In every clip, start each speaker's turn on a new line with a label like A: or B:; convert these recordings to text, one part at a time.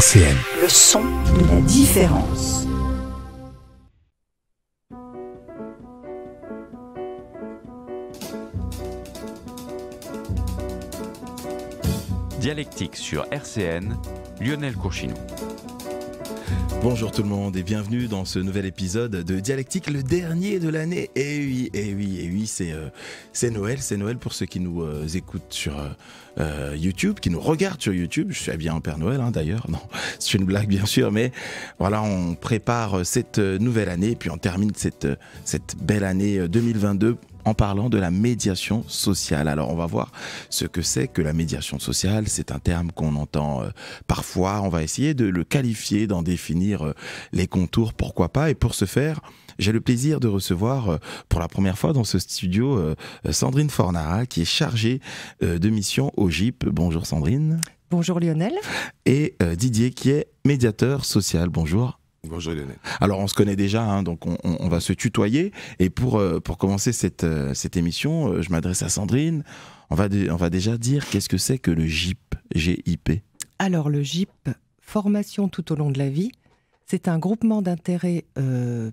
A: Le son de la différence.
B: Dialectique sur RCN, Lionel Courchinou. Bonjour tout le monde et bienvenue dans ce nouvel épisode de Dialectique, le dernier de l'année. Et eh oui, et eh oui, et eh oui, euh, c'est Noël, c'est Noël pour ceux qui nous euh, écoutent sur euh, YouTube, qui nous regardent sur YouTube. Je suis bien en Père Noël hein, d'ailleurs, non, c'est une blague bien sûr, mais voilà, on prépare cette nouvelle année puis on termine cette, cette belle année 2022 en parlant de la médiation sociale. Alors on va voir ce que c'est que la médiation sociale. C'est un terme qu'on entend euh, parfois. On va essayer de le qualifier, d'en définir euh, les contours, pourquoi pas. Et pour ce faire, j'ai le plaisir de recevoir euh, pour la première fois dans ce studio Sandrine Fornara, qui est chargée de mission au GIP. Bonjour Sandrine.
C: Bonjour Lionel.
B: Et Didier, qui est médiateur social. Bonjour. Bonjour Alors on se connaît déjà, hein, donc on, va se tutoyer. Et pour, euh, pour commencer cette, euh, cette émission, euh, je m'adresse à Sandrine. On va, on va déjà dire qu'est-ce que c'est que le GIP, GIP
C: Alors le JIP, formation tout au long de la vie, c'est un groupement d'intérêt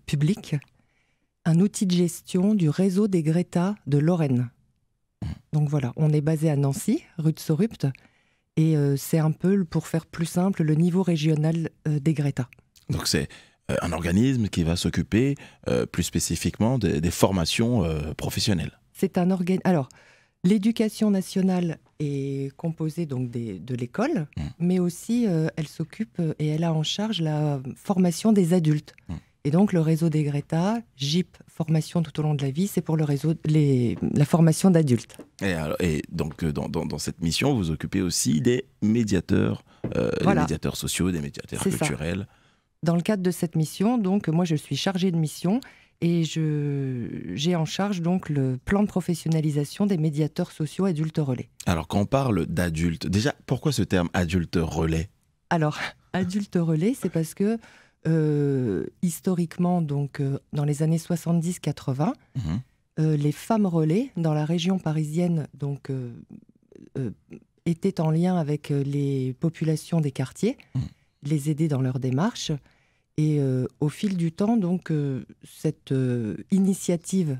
C: public, un outil de gestion du réseau des Greta de Lorraine. Donc voilà, on est basé à Nancy, rue de Sorupt, et c'est un peu, pour faire plus simple, le niveau régional des Greta.
B: Donc c'est euh, un organisme qui va s'occuper euh, plus spécifiquement des, formations euh, professionnelles.
C: C'est un organe. Alors, l'éducation nationale est composée donc de l'école, mm. mais aussi elle s'occupe et elle a en charge la formation des adultes. Mm. Et donc le réseau des Greta, JIP, formation tout au long de la vie, c'est pour le réseau, la formation d'adultes.
B: Et, donc dans, cette mission, vous occupez aussi des médiateurs, des médiateurs sociaux, des médiateurs culturels.
C: Dans le cadre de cette mission, donc, moi, je suis chargée de mission et j'ai en charge donc le plan de professionnalisation des médiateurs sociaux adultes relais.
B: Alors, quand on parle d'adultes, déjà, pourquoi ce terme adulte relais
C: Alors, adulte relais, c'est parce que euh, historiquement, donc, euh, dans les années 70-80, mhm. euh, les femmes relais dans la région parisienne donc, étaient en lien avec les populations des quartiers, mhm. les aider dans leurs démarches. Et euh, au fil du temps, donc, euh, cette euh, initiative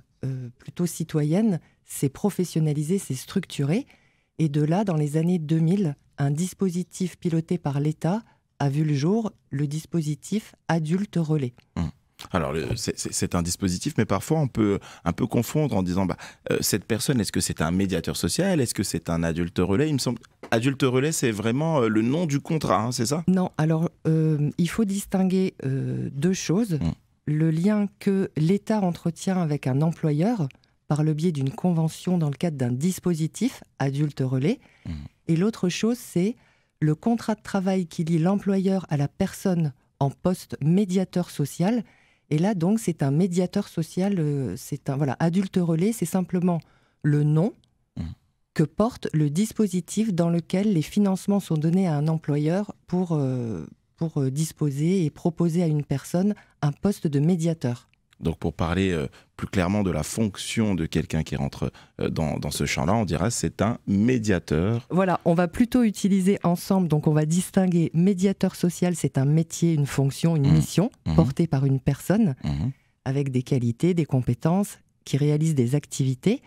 C: plutôt citoyenne s'est professionnalisée, s'est structurée. Et de là, dans les années 2000, un dispositif piloté par l'État a vu le jour, le dispositif adulte relais.
B: Mmh. Alors, c'est un dispositif, mais parfois on peut un peu confondre en disant bah, cette personne, est-ce que c'est un médiateur social Est-ce que c'est un adulte relais Il me semble Adulte Relais, c'est vraiment euh, le nom du contrat,
C: hein, c'est ça Non, alors euh, il faut distinguer euh, deux choses. Hum. Le lien que l'État entretient avec un employeur par le biais d'une convention dans le cadre d'un dispositif Adulte Relais. Hum. Et l'autre chose, c'est le contrat de travail qui lie l'employeur à la personne en poste médiateur social. Et là, donc, c'est un médiateur social, c'est un voilà, adulte relais, c'est simplement le nom que porte le dispositif dans lequel les financements sont donnés à un employeur pour, euh, pour euh, disposer et proposer à une personne un poste de médiateur.
B: Donc pour parler euh, plus clairement de la fonction de quelqu'un qui rentre dans, ce champ-là, on dira c'est un médiateur.
C: Voilà, on va plutôt utiliser ensemble, donc on va distinguer médiateur social, c'est un métier, une fonction, une mmh. mission mmh. portée par une personne mmh. avec des qualités, des compétences, qui réalise des activités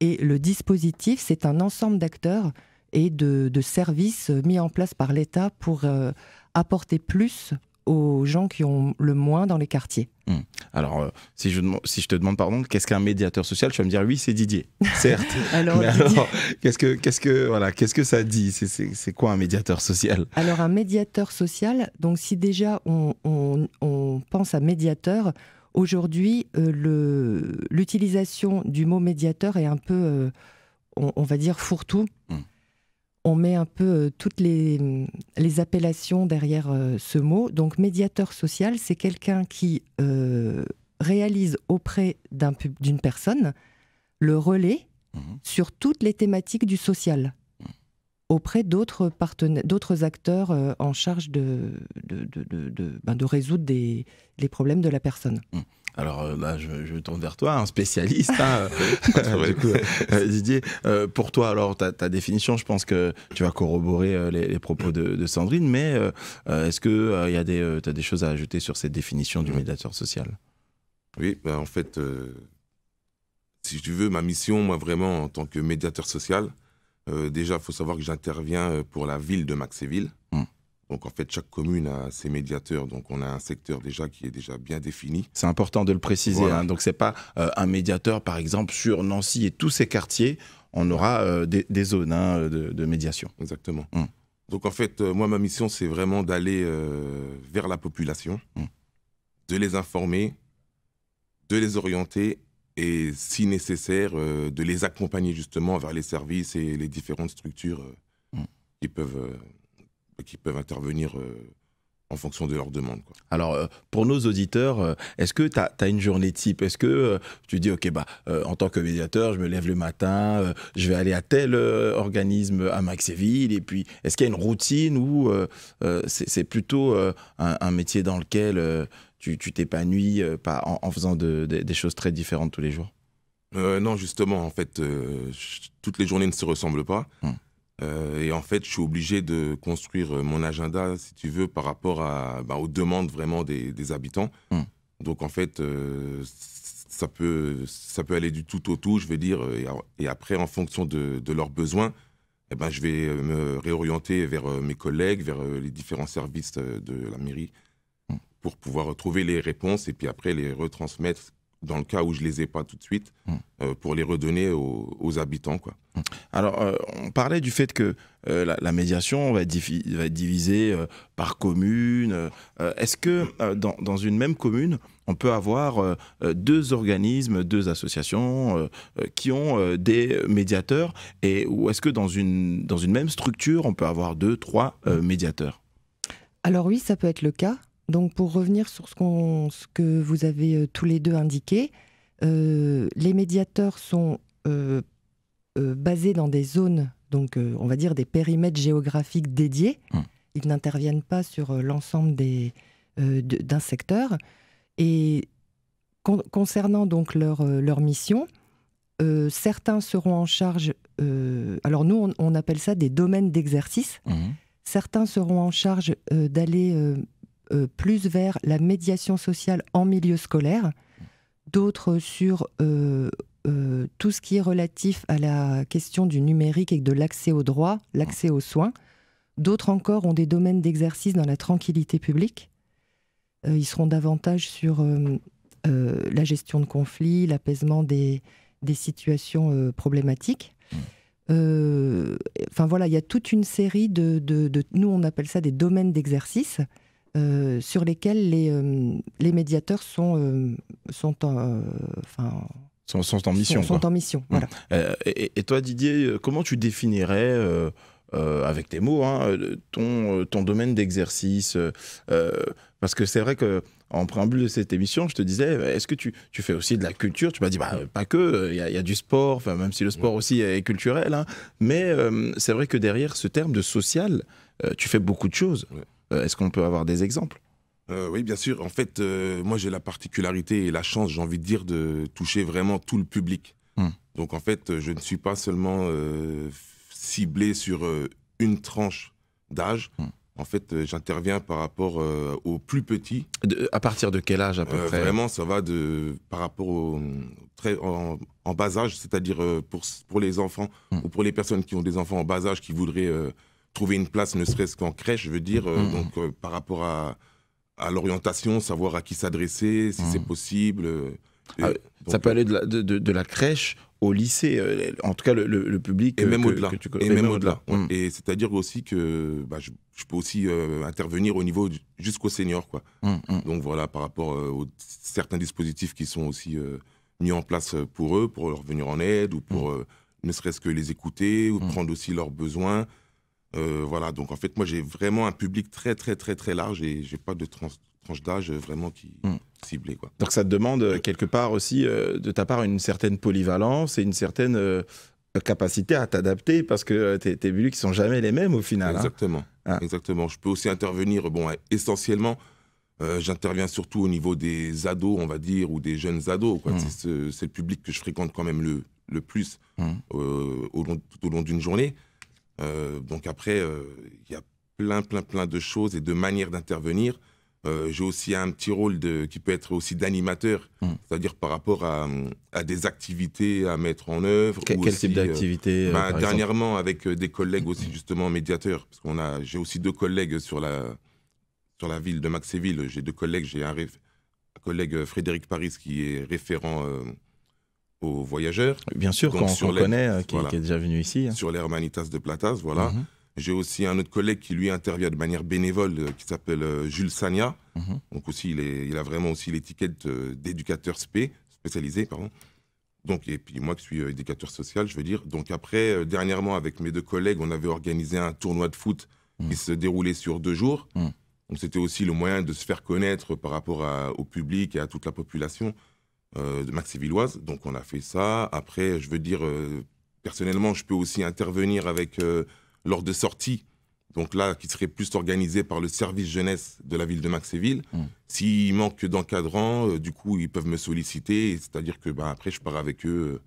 C: et le dispositif, c'est un ensemble d'acteurs et de, services mis en place par l'État pour euh, apporter plus aux gens qui ont le moins dans les quartiers.
A: Hmm.
B: Alors, euh, si, je si je te demande, pardon, qu'est-ce qu'un médiateur social Tu vas me dire, oui, c'est Didier, certes. alors, qu'est-ce que, qu'est-ce que, voilà, qu'est-ce que ça dit c'est, quoi un médiateur social
C: Alors, un médiateur social, donc si déjà on pense à médiateur, Aujourd'hui, euh, l'utilisation du mot médiateur est un peu, euh, on, va dire, fourre-tout. Hmm. On met un peu euh, toutes les, appellations derrière ce mot. Donc, médiateur social, c'est quelqu'un qui réalise auprès d'une personne le relais hmm. sur toutes les thématiques du social auprès d'autres partenaires, d'autres acteurs euh, en charge de, de, de, ben, de, résoudre des, les problèmes de la personne. Hum. Alors là, euh, ben, je, je, tourne
B: vers toi, un spécialiste, hein. euh, Didier. pour toi, alors, ta, ta, définition, je pense que tu vas corroborer les, propos de, Sandrine, mais est-ce que y a des, tu as des choses à ajouter sur cette définition du hum. médiateur social
D: Oui, ben, en fait, si tu veux, ma mission, moi, vraiment, en tant que médiateur social, euh, déjà, il faut savoir que j'interviens euh, pour la ville de Maxéville. Hmm. Donc en fait, chaque commune a ses médiateurs, donc on a un secteur déjà qui est déjà bien défini. C'est
B: important de le préciser, Donc hein. ce
D: donc c'est pas euh, un médiateur par exemple sur Nancy et tous ses quartiers,
B: on aura des, zones hein, de, médiation. Exactement. Hmm.
D: Donc en fait, moi ma mission c'est vraiment d'aller vers la population, hmm. de les informer, de les orienter et si nécessaire, euh, de les accompagner justement vers les services et les différentes structures euh, mm. qui, peuvent, euh, qui peuvent intervenir en fonction de leurs demandes. Alors, pour nos auditeurs, est-ce que tu as,
B: une journée type Est-ce que tu dis, OK, bah, en tant que médiateur, je me lève le matin, je vais aller à tel organisme à Maxéville, et puis est-ce qu'il y a une routine ou c'est plutôt un, un, métier dans lequel tu t'épanouis euh, pas en, faisant des choses très différentes tous les jours
D: euh, Non, justement, en fait, euh, toutes les journées ne se ressemblent pas. Hmm. et en fait, je suis obligé de construire mon agenda, si tu veux, par rapport à, bah, aux demandes vraiment des, habitants. Hmm. Donc, en fait, ça peut, ça peut aller du tout au tout, je veux dire, et, après, en fonction de, de leurs besoins, eh ben, je vais me réorienter vers mes collègues, vers les différents services de la mairie pour pouvoir retrouver les réponses et puis après les retransmettre dans le cas où je les ai pas tout de suite, hmm. euh, pour les redonner aux, habitants. Quoi. Hmm. Alors, euh, on parlait du fait que euh, la, médiation va être, être divisée
B: par commune. Est-ce que dans, dans, une même commune, on peut avoir deux organismes, deux associations qui ont des médiateurs et, Ou est-ce que dans une, dans une même structure, on peut avoir deux, trois médiateurs
C: alors oui, ça peut être le cas. Donc pour revenir sur ce, ce que vous avez euh, tous les deux indiqué, euh, les médiateurs sont euh, basés dans des zones, donc on va dire des périmètres géographiques dédiés. Hum. Ils n'interviennent pas sur l'ensemble d'un secteur. Et concernant donc leur, leur mission, certains seront en charge, alors nous on, appelle ça des domaines d'exercice, hum. certains seront en charge d'aller euh, plus vers la médiation sociale en milieu scolaire, d'autres sur euh, euh, tout ce qui est relatif à la question du numérique et de l'accès aux droits, l'accès aux soins. D'autres encore ont des domaines d'exercice dans la tranquillité publique. ils seront davantage sur la gestion de conflits, l'apaisement des, situations problématiques. Enfin voilà, il y a toute une série de, nous on appelle ça des domaines d'exercice. Euh, sur lesquels les, euh, médiateurs euh, sont, sont, en,
B: sont, en mission. Mm. et, toi, Didier, comment tu définirais, avec tes mots, hein, ton, domaine d'exercice Parce que c'est vrai que en préambule de cette émission, je te disais, est-ce que tu, fais aussi de la culture Tu m'as dit, bah, pas que, il y, a du sport, même si le sport aussi est culturel, hein. mais c'est vrai que derrière ce terme de social, tu fais beaucoup de choses. Euh, est-ce qu'on peut avoir des exemples
D: euh, oui, bien sûr. En fait, euh, moi, j'ai la particularité et la chance, j'ai envie de dire, de toucher vraiment tout le public. Hmm. Donc, en fait, je ne suis pas seulement ciblé sur une tranche d'âge. Hmm. En fait, j'interviens par rapport aux plus petits. à partir de quel âge, à peu près Vraiment, ça va de, par rapport au, très, en, bas âge, c'est-à-dire pour, pour les enfants hmm. ou pour les personnes qui ont des enfants en bas âge qui voudraient trouver une place, ne serait-ce qu'en crèche, je veux dire, euh, mm-hmm. donc euh, par rapport à, à l'orientation, savoir à qui s'adresser, si c'est mm-hmm. possible. Euh, ah, ça peut aller de la, de, la, crèche au lycée, en tout cas le, public. Et même au-delà. Et même, au-delà. Mm. Et c'est-à-dire aussi que bah, je, peux aussi intervenir au niveau jusqu'au senior, quoi. Mm, mm. Donc voilà, par rapport aux certains dispositifs qui sont aussi mis en place pour eux, pour leur venir en aide ou pour ne serait-ce que les écouter ou prendre aussi leurs besoins. Euh, voilà, donc en fait, moi, j'ai vraiment un public très, très, très, très large et j'ai pas de tranche d'âge vraiment qui mm. ciblé Quoi.
B: Donc ça te demande euh, quelque part aussi, euh, de ta part, une certaine polyvalence et une certaine capacité à t'adapter parce que tes, tes bulles qui sont jamais les mêmes au final. Hein. Exactement.
D: Ah. Exactement. Je peux aussi intervenir, bon, essentiellement, j'interviens surtout au niveau des ados, on va dire, ou des jeunes ados. quoi, mm. C'est le public que je fréquente quand même le, plus mm. tout au long d'une journée. Euh, donc après, euh, il y a plein, plein, plein de choses et de manières d'intervenir. Euh, j'ai aussi un petit rôle qui peut être aussi d'animateur, hmm. c'est-à-dire par rapport à, des activités à mettre en œuvre. quel type d'activité bah, Dernièrement, avec des collègues aussi, justement, médiateurs, parce qu'on a, j'ai aussi deux collègues sur la, sur la ville de Maxéville. J'ai deux collègues, j'ai un, collègue Frédéric Paris qui est référent aux voyageurs. Bien sûr, qu'on qu connaît, euh, qui, est déjà venu ici. Sur l'Hermanitas de Platas, voilà. Mhm. J'ai aussi un autre collègue qui lui intervient de manière bénévole, euh, qui s'appelle euh, Jules sania mhm. Donc aussi, il, a vraiment aussi l'étiquette d'éducateur spécialisé, pardon. Donc, et puis moi qui suis éducateur social, je veux dire. Donc après, dernièrement, avec mes deux collègues, on avait organisé un tournoi de foot mhm. qui se déroulait sur deux jours. Donc c'était aussi le moyen de se faire connaître par rapport au public et à toute la population. Euh, de Maxévilloise. Donc on a fait ça. Après, je veux dire, euh, personnellement, je peux aussi intervenir avec euh, lors de sorties donc là, qui serait plus organisé par le service jeunesse de la ville de Maxéville. Mmh. S'il manque d'encadrants, du coup, ils peuvent me solliciter. C'est-à-dire que bah, après, je pars avec eux.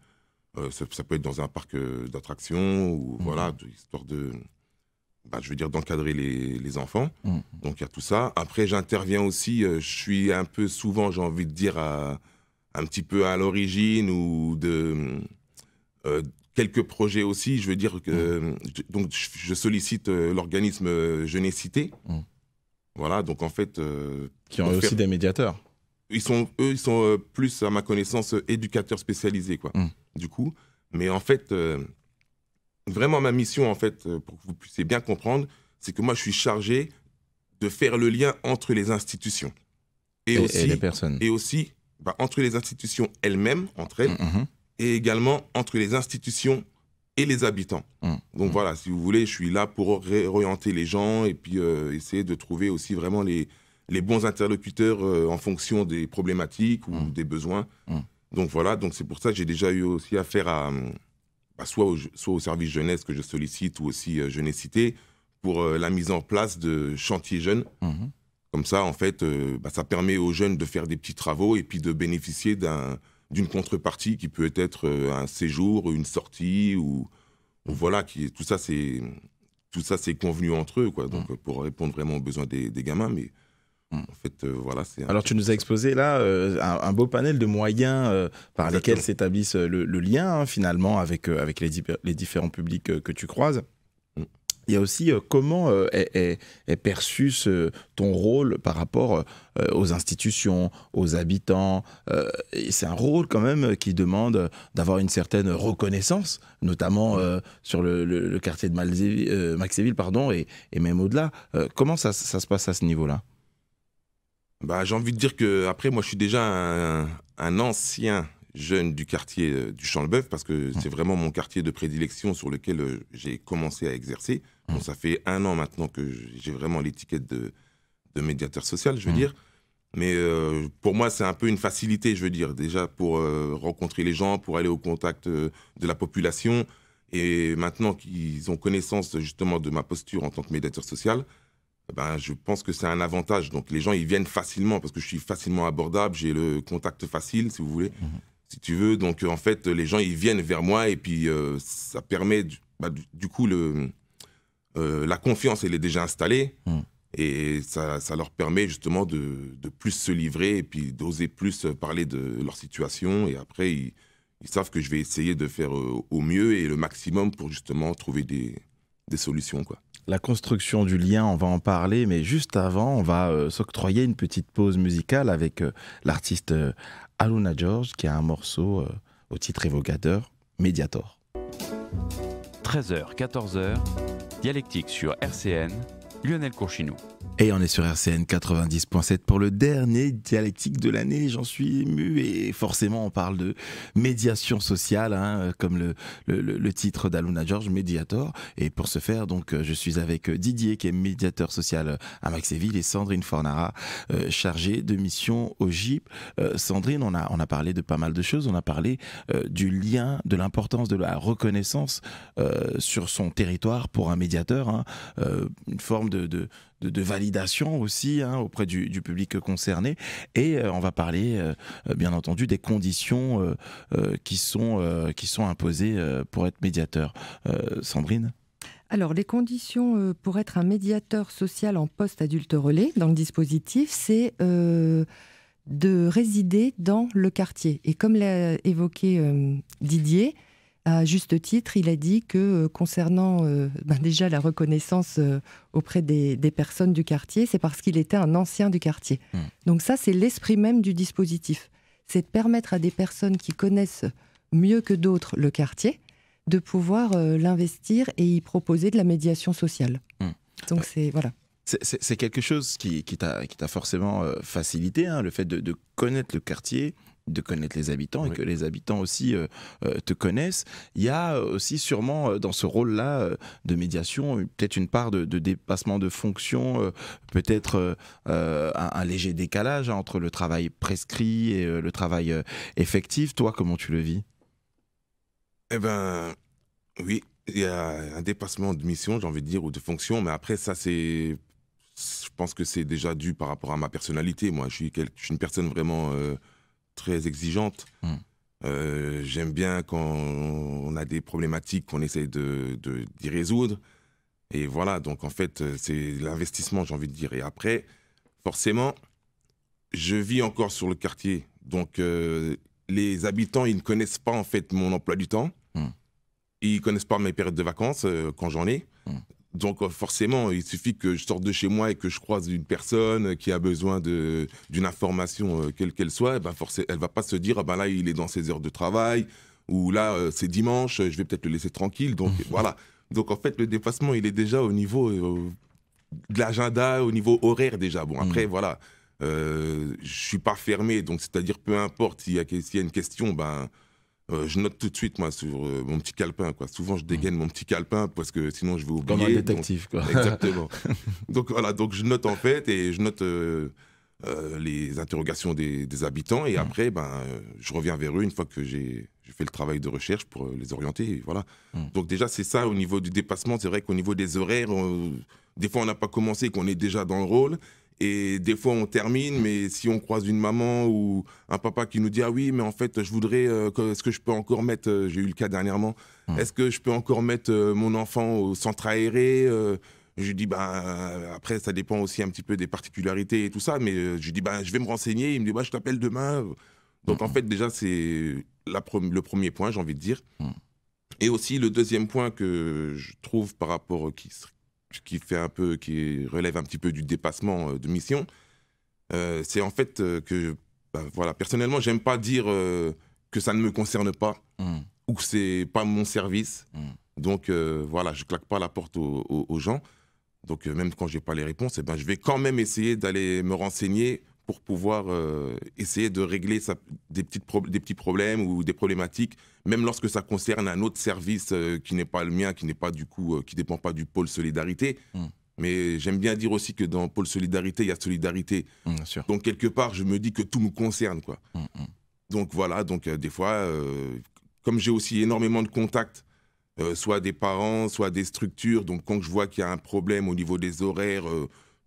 D: ça, peut être dans un parc d'attractions ou mmh. voilà, histoire de, bah, je veux dire, d'encadrer les, enfants. Mmh. Donc il y a tout ça. Après, j'interviens aussi. je suis un peu souvent, j'ai envie de dire, à, un petit peu à l'origine ou de euh, quelques projets aussi. Je veux dire que je, mm. donc je, sollicite euh, l'organisme Jeunesse mm. Voilà, donc en fait. Euh, Qui ont aussi des médiateurs. Ils sont, eux, ils sont plus, à ma connaissance, éducateurs spécialisés, quoi. Mm. Du coup, mais en fait, vraiment ma mission, en fait, pour que vous puissiez bien comprendre, c'est que moi, je suis chargé de faire le lien entre les institutions et, aussi et les personnes. Et aussi bah, entre les institutions elles-mêmes, entre elles, mm-hmm. et également entre les institutions et les habitants. Mm. Donc mm. voilà, si vous voulez, je suis là pour réorienter les gens et puis euh, essayer de trouver aussi vraiment les, les bons interlocuteurs euh, en fonction des problématiques ou mm. des besoins. Donc voilà, donc c'est pour ça que j'ai déjà eu aussi affaire à, euh, bah, soit, au, soit au service jeunesse que je sollicite ou aussi Jeunesse Cité pour la mise en place de chantiers jeunes mm-hmm. Comme ça, en fait, euh, bah, ça permet aux jeunes de faire des petits travaux et puis de bénéficier d'une contrepartie qui peut être euh, un séjour, une sortie ou, voilà, qui, tout ça c'est tout ça c'est convenu entre eux quoi. Donc mm. pour répondre vraiment aux besoins des, gamins, mais mm. en fait, euh, voilà, Alors, tu nous as exposé là un, beau panel
B: de moyens par lesquels s'établissent le, lien hein, finalement avec, les, différents publics que tu croises il y a aussi euh, comment euh, est, perçu ce, ton rôle par rapport euh, aux institutions, aux habitants. c'est un rôle quand même qui demande d'avoir une certaine reconnaissance, notamment sur le, quartier de Maxéville pardon, et, même au-delà. comment ça, se passe à ce niveau-là
D: bah, j'ai envie de dire que après moi je suis déjà un ancien jeune du quartier euh, du Champ-le-Bœuf, parce que mmh. c'est vraiment mon quartier de prédilection sur lequel euh, j'ai commencé à exercer. Mmh. Bon, ça fait un an maintenant que j'ai vraiment l'étiquette de, médiateur social, je veux mmh. dire. Mais euh, pour moi, c'est un peu une facilité, je veux dire, déjà pour rencontrer les gens, pour aller au contact de la population. Et maintenant qu'ils ont connaissance justement de ma posture en tant que médiateur social, eh ben, je pense que c'est un avantage. Donc les gens, ils viennent facilement parce que je suis facilement abordable, j'ai le contact facile, si vous voulez si tu veux. Donc, en fait, les gens, ils viennent vers moi et puis euh, ça permet, du, bah, coup, le, euh, la confiance, elle est déjà installée. Hmm. Et ça, ça, leur permet justement de, de, plus se livrer et puis d'oser plus parler de leur situation. Et après, ils, savent que je vais essayer de faire euh, au mieux et le maximum pour justement trouver des, des solutions, quoi
B: la construction du lien, on va en parler, mais juste avant, on va s'octroyer une petite pause musicale avec l'artiste Aluna George qui a un morceau euh, au titre évocateur, Mediator. 13h, 14h, dialectique sur RCN, Lionel Courchinou. Et on est sur RCN 90.7 pour le dernier dialectique de l'année. J'en suis ému et forcément on parle de médiation sociale, hein, comme le, titre d'Aluna George, Mediator. Et pour ce faire, donc, je suis avec Didier qui est médiateur social à Maxéville et Sandrine Fornara, euh, chargée de mission au GIP. Euh, Sandrine, on a, on a parlé de pas mal de choses. On a parlé euh, du lien, de l'importance de la reconnaissance sur son territoire pour un médiateur, hein. une forme de de, validation aussi hein, auprès du, public concerné. Et euh, on va parler, euh, euh, bien entendu, des conditions qui, sont, qui sont imposées pour être médiateur. Sandrine
C: alors, les conditions pour être un médiateur social en poste adulte relais dans le dispositif, c'est de résider dans le quartier. Et comme l'a évoqué Didier, à juste titre, il a dit que euh, concernant euh, ben déjà la reconnaissance euh, auprès des, personnes du quartier, c'est parce qu'il était un ancien du quartier. Mmh. Donc ça, c'est l'esprit même du dispositif. C'est de permettre à des personnes qui connaissent mieux que d'autres le quartier de pouvoir l'investir et y proposer de la médiation sociale. Mmh. Donc c'est voilà.
B: C'est quelque chose qui, t'a forcément facilité, hein, le fait de, connaître le quartier, de connaître les habitants et que les habitants aussi euh, euh, te connaissent. Il y a euh, aussi sûrement dans ce rôle-là de médiation peut-être une part de, dépassement de fonction, peut-être un, léger décalage hein, entre le travail prescrit et le travail effectif. Toi, comment tu le vis
D: Eh ben, oui, il y a un dépassement de mission, j'ai envie de dire, ou de fonction, mais après ça c'est je pense que c'est déjà dû par rapport à ma personnalité. Moi, je suis une personne vraiment très exigeante. Hmm. Euh, j'aime bien quand on a des problématiques qu'on essaie de d'y résoudre. Et voilà, donc en fait, euh, c'est l'investissement, j'ai envie de dire. Et après, forcément, je vis encore sur le quartier. Donc euh, les habitants, ils ne connaissent pas en fait mon emploi du temps. Hmm. Ils ne connaissent pas mes périodes de vacances quand j'en ai. Hmm. Donc euh, forcément, il suffit que je sorte de chez moi et que je croise une personne qui a besoin d'une information euh, quelle qu'elle soit, elle eh ben elle va pas se dire ah ben là il est dans ses heures de travail ou là euh, c'est dimanche, je vais peut-être le laisser tranquille. Donc voilà. Donc en fait le dépassement il est déjà au niveau de l'agenda, au niveau horaire déjà. Bon après mm. voilà, je suis pas fermé donc c'est-à-dire peu importe s'il y, y, a une question ben euh, je note tout de suite, moi, sur euh, mon petit calepin. Quoi. Souvent, je mmh. dégaine mon petit calepin parce que sinon, je vais oublier. Comme un détective, Exactement. donc, voilà, donc je note en fait et je note euh, les interrogations des, habitants. Et mmh. après, ben, je reviens vers eux une fois que j'ai fait le travail de recherche pour les orienter. voilà. Mmh. Donc, déjà, c'est ça au niveau du dépassement. C'est vrai qu'au niveau des horaires, des fois, on n'a pas commencé qu'on est déjà dans le rôle. Et des fois, on termine, mais si on croise une maman ou un papa qui nous dit Ah oui, mais en fait, je voudrais, euh, est-ce que je peux encore mettre, euh, j'ai eu le cas dernièrement, hmm. est-ce que je peux encore mettre euh, mon enfant au centre aéré Je dis bah, Après, ça dépend aussi un petit peu des particularités et tout ça, mais je dis bah, Je vais me renseigner. Il me dit bah, Je t'appelle demain. Donc, en hmm. fait, déjà, c'est le premier point, j'ai envie de dire. Hmm. Et aussi, le deuxième point que je trouve par rapport, qui, qui fait un peu, qui relève un petit peu du dépassement euh, de mission, euh, c'est en fait euh, que, bah, voilà, personnellement, j'aime pas dire que ça ne me concerne pas hmm. ou que c'est pas mon service. Hmm. Donc voilà, je claque pas la porte aux, gens. Donc même quand j'ai pas les réponses, et eh ben, je vais quand même essayer d'aller me renseigner pour pouvoir euh, essayer de régler des, petites des petits problèmes ou des problématiques, même lorsque ça concerne un autre service euh, qui n'est pas le mien, qui n'est pas du coup, qui euh, qui dépend pas du pôle solidarité. Hmm. Mais j'aime bien dire aussi que dans pôle solidarité, il y a solidarité. Hmm, donc quelque part, je me dis que tout nous concerne, quoi. Hmm, donc voilà, donc des fois, comme j'ai aussi énormément de contacts. soit des parents, soit des structures. Donc, quand je vois qu'il y a un problème au niveau des horaires,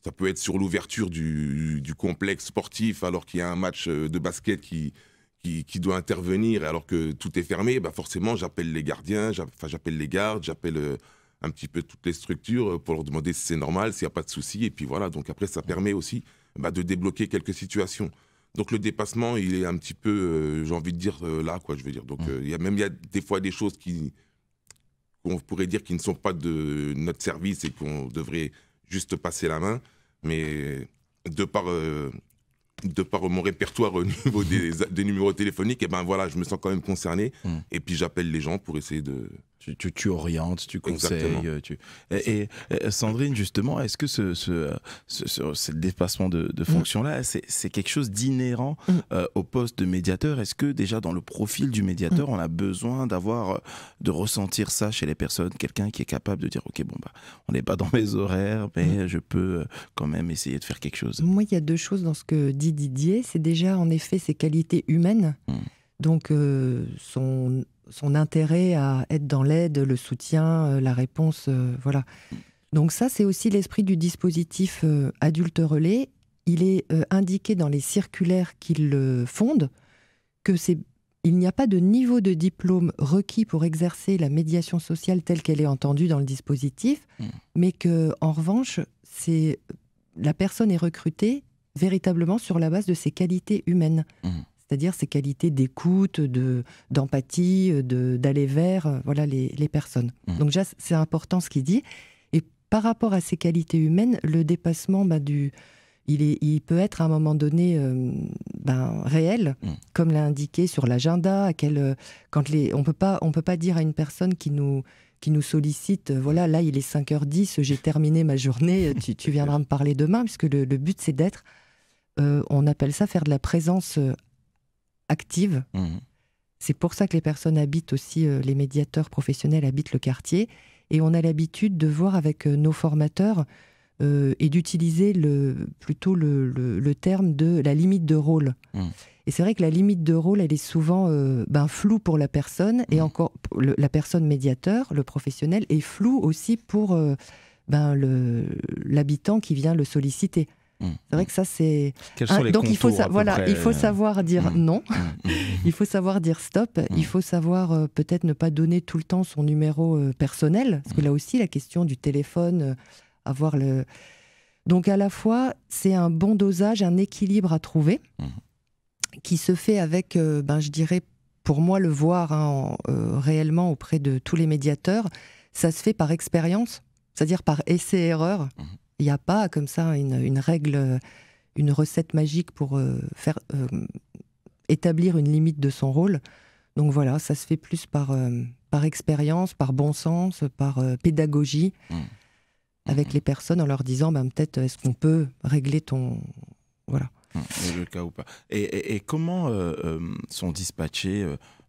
D: ça peut être sur l'ouverture du, complexe sportif alors qu'il y a un match euh, de basket qui, qui, doit intervenir alors que tout est fermé. Bah forcément, j'appelle les gardiens, j'appelle les gardes, j'appelle euh, un petit peu toutes les structures euh, pour leur demander si c'est normal, s'il n'y a pas de souci. Et puis voilà, donc après, ça permet aussi bah, de débloquer quelques situations. Donc le dépassement, il est un petit peu, j'ai envie de dire, là, quoi, je veux dire. Donc mmh. il y a même il y a des fois des choses qui, qu'on pourrait dire qui ne sont pas de notre service et qu'on devrait juste passer la main mais euh, de par, euh, de par mon répertoire euh, au niveau des, numéros téléphoniques, et eh ben voilà, je me sens quand même concerné. Mm. Et puis j'appelle les gens pour essayer de, tu, orientes, tu conseilles. Tu...
B: Et, Sandrine, justement, est-ce que ce, ce, ce, dépassement de, de mm. fonction-là, c'est quelque chose d'inhérent mm. euh, au poste de médiateur Est-ce que déjà dans le profil du médiateur, mm. on a besoin d'avoir, euh, de ressentir ça chez les personnes Quelqu'un qui est capable de dire, OK, bon, bah, on n'est pas dans mes horaires, mais je peux euh, quand même
C: essayer de faire quelque chose. Moi, il y a deux choses dans ce que dit Didier. C'est déjà, en effet, ses qualités humaines. Donc, son son intérêt à être dans l'aide, le soutien, euh, la réponse, euh, voilà. Donc ça, c'est aussi l'esprit du dispositif euh, adulte relais. Il est indiqué dans les circulaires qu'il le qu'il que c'est il n'y a pas de niveau de diplôme requis pour exercer la médiation sociale telle qu'elle est entendue dans le dispositif, mmh. mais que en revanche, c'est la personne est recrutée véritablement sur la base de ses qualités humaines. Mmh c'est-à-dire ces qualités d'écoute, de d'empathie, de d'aller vers euh, voilà les, les personnes. Mmh. Donc déjà c'est important ce qu'il dit. Et par rapport à ces qualités humaines, le dépassement bah, du il, est, il peut être à un moment donné euh, ben, réel, mmh. comme l'a indiqué sur l'agenda. À quel, euh, quand on peut pas, on peut pas dire à une personne qui nous qui nous sollicite, voilà, là il est 5h10, j'ai terminé ma journée, tu, tu, viendras me parler demain, puisque le, but c'est d'être, on appelle ça faire de la présence active. Mhm. C'est pour ça que les personnes habitent aussi, euh, les médiateurs professionnels habitent le quartier. Et on a l'habitude de voir avec euh, nos formateurs euh, et d'utiliser le, plutôt le, terme de la limite de rôle. Mhm. Et c'est vrai que la limite de rôle, elle est souvent ben, floue pour la personne, et mhm. encore la personne médiateur, le professionnel, est floue aussi pour ben, l'habitant qui vient le solliciter. Mm. C'est vrai que ça, c'est. donc il faut, il faut euh, savoir dire mm. non, mm. il faut savoir dire stop, il faut savoir euh, peut-être ne pas donner tout le temps son numéro euh, personnel, parce que là aussi, la question du téléphone, avoir le. Donc à la fois, c'est un bon dosage, un équilibre à trouver, qui se fait avec, ben, je dirais, pour moi, le voir hein, réellement auprès de tous les médiateurs, ça se fait par expérience, c'est-à-dire par essai-erreur. Il n'y a pas comme ça une, règle, une recette magique pour euh, faire euh, établir une limite de son rôle. Donc voilà, ça se fait plus par, euh, par expérience, par bon sens, par pédagogie mmh. avec mmh. les personnes en leur disant ben, peut-être est-ce qu'on peut régler ton. Voilà.
B: Mmh. le cas ou pas. Et, comment euh, euh, sont dispatchés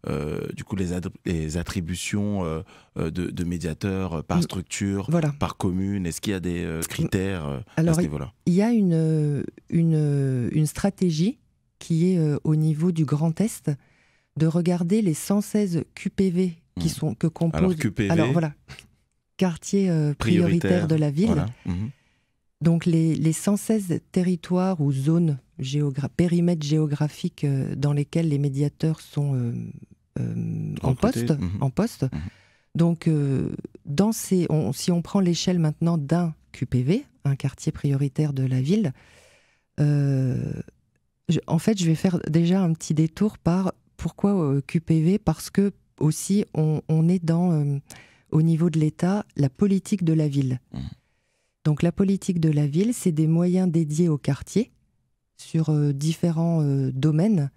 B: euh, du coup les, attributions de, médiateurs par mmh. structure, par commune Est-ce qu'il y a des critères Alors, à
C: Il y a une, stratégie qui est au niveau du Grand Est de regarder les 116 QPV qui mmh. sont que composent. Alors, voilà, quartier prioritaire, de la ville. Donc les, 116 territoires ou zones, périmètres géographiques euh, dans lesquels les médiateurs sont euh, euh, mhm. en poste, en, mhm. poste, Donc dans ces, si on prend l'échelle maintenant d'un QPV, un quartier prioritaire de la ville, en fait, je vais faire déjà un petit détour par pourquoi QPV Parce que aussi, on, est dans, au niveau de l'État, la politique de la ville. Mhm. Donc la politique de la ville, c'est des moyens dédiés au quartier sur euh, différents euh, domaines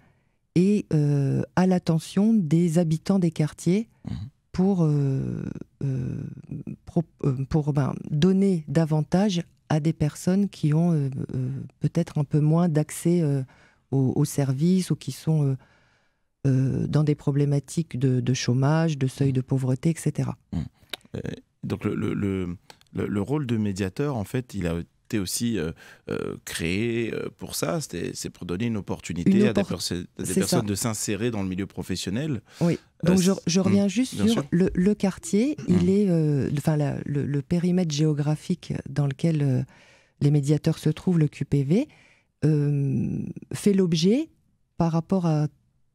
C: et euh, à l'attention des habitants des quartiers mhm. pour, pour ben, donner davantage à des personnes qui ont peut-être un peu moins d'accès aux, services ou qui sont dans des problématiques de, chômage, de seuil mhm. de pauvreté, etc.
A: Mhm.
B: Donc le le, rôle de médiateur, en fait, il a été aussi euh, euh, créé euh, pour ça, c'est pour donner une opportunité à des, personnes de s'insérer dans le milieu professionnel. Oui, donc je, reviens mm, juste sur
C: le, quartier, mm. il est, enfin le, périmètre géographique dans lequel les médiateurs se trouvent, le QPV, fait l'objet par rapport à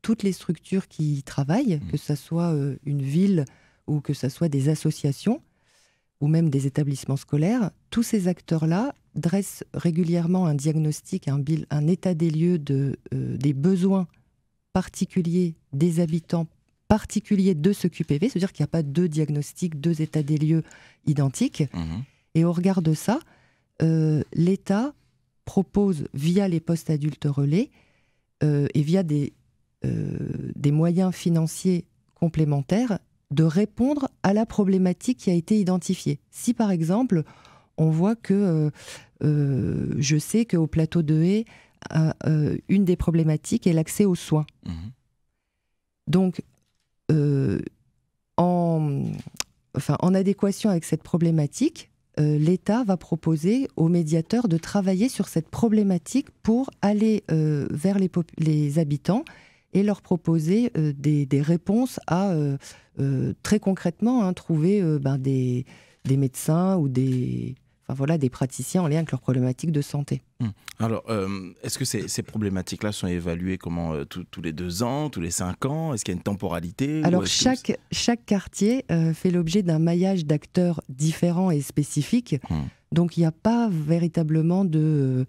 C: toutes les structures qui y travaillent, mm. que ça soit une ville ou que ce soit des associations, ou même des établissements scolaires, tous ces acteurs-là dressent régulièrement un diagnostic, un, un état des lieux de, euh, des besoins particuliers des habitants particuliers de ce QPV, c'est-à-dire qu'il n'y a pas deux diagnostics, deux états des lieux identiques. Mhm. Et au regard de ça, euh, l'État propose via les postes adultes relais euh, et via des, des moyens financiers complémentaires de répondre à la problématique qui a été identifiée. Si par exemple, on voit que, euh, euh, je sais qu'au plateau de Haie, euh, une des problématiques est l'accès aux soins. Mhm. Donc, en, en adéquation avec cette problématique, l'État va proposer aux médiateurs de travailler sur cette problématique pour aller vers les habitants et leur proposer euh, des, des, réponses à, euh, euh, très concrètement, hein, trouver ben, des, des, médecins ou des, enfin, voilà, des praticiens en lien avec leurs problématiques de santé.
B: Hum. Alors, est-ce que ces, ces problématiques-là sont évaluées comment tous les deux ans, tous les cinq ans Est-ce qu'il y a une temporalité Alors, chaque,
C: chaque quartier fait l'objet d'un maillage d'acteurs différents et spécifiques. Hum. Donc, il n'y a pas véritablement de...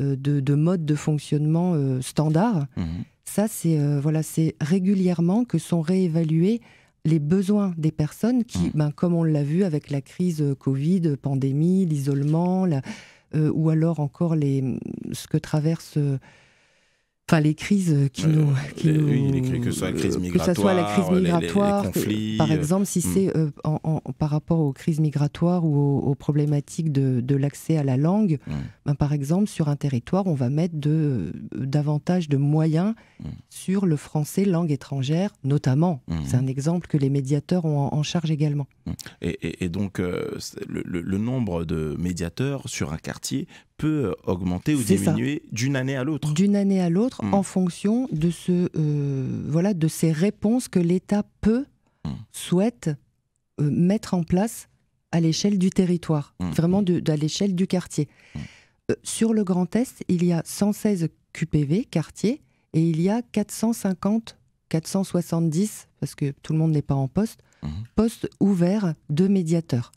C: Euh, de, modes de fonctionnement euh, standard. Mmh. Ça, c'est euh, voilà, c'est régulièrement que sont réévalués les besoins des personnes qui, mmh. ben, comme on l'a vu avec la crise Covid, pandémie, l'isolement, ou alors encore les, ce que traversent Enfin, les crises qui nous. que ce soit la crise migratoire. les, conflits, par euh, exemple, si hmm. c'est euh, en, par rapport aux crises migratoires ou aux, problématiques de, l'accès à la langue, hmm. ben, par exemple, sur un territoire, on va mettre de, euh, davantage de moyens hmm. sur le français, langue étrangère, notamment. C'est un exemple que les médiateurs ont en, charge également.
B: Et, donc, le, nombre de médiateurs sur un quartier peut augmenter ou diminuer d'une année à l'autre.
C: D'une année à l'autre, mm. en fonction de, ce, euh, voilà, de ces réponses que l'État peut, mm. souhaite euh, mettre en place à l'échelle du territoire, mm. vraiment à l'échelle du quartier. Euh, sur le Grand Est, il y a 116 QPV, quartiers, et il y a 450, 470, parce que tout le monde n'est pas en poste, postes ouverts de médiateurs.